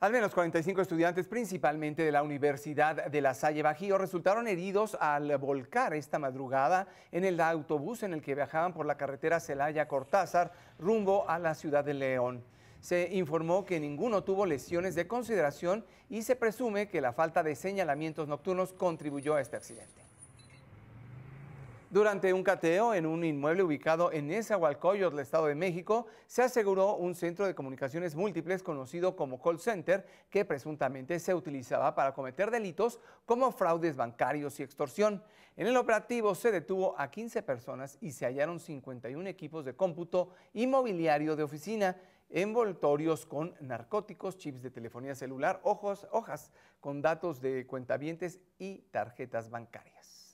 Al menos 45 estudiantes, principalmente de la Universidad de La Salle Bajío, resultaron heridos al volcar esta madrugada en el autobús en el que viajaban por la carretera Celaya-Cortázar rumbo a la ciudad de León. Se informó que ninguno tuvo lesiones de consideración y se presume que la falta de señalamientos nocturnos contribuyó a este accidente. Durante un cateo en un inmueble ubicado en Nezahualcóyotl, del Estado de México, se aseguró un centro de comunicaciones múltiples conocido como call center que presuntamente se utilizaba para cometer delitos como fraudes bancarios y extorsión. En el operativo se detuvo a 15 personas y se hallaron 51 equipos de cómputo inmobiliario de oficina, envoltorios con narcóticos, chips de telefonía celular, ojos, hojas con datos de cuentavientes y tarjetas bancarias.